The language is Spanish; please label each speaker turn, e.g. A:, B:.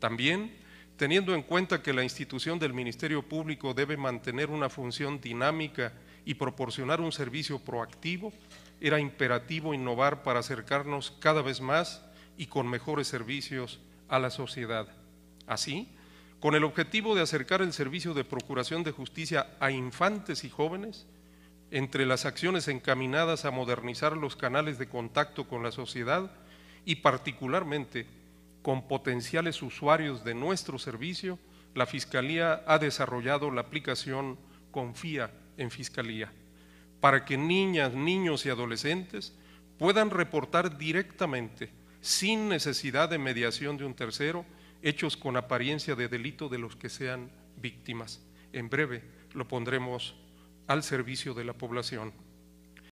A: También, teniendo en cuenta que la institución del Ministerio Público debe mantener una función dinámica y proporcionar un servicio proactivo, era imperativo innovar para acercarnos cada vez más y con mejores servicios a la sociedad. Así, con el objetivo de acercar el servicio de procuración de justicia a infantes y jóvenes, entre las acciones encaminadas a modernizar los canales de contacto con la sociedad y particularmente con potenciales usuarios de nuestro servicio, la Fiscalía ha desarrollado la aplicación Confía en Fiscalía, para que niñas, niños y adolescentes puedan reportar directamente, sin necesidad de mediación de un tercero, hechos con apariencia de delito de los que sean víctimas. En breve lo pondremos al servicio de la población.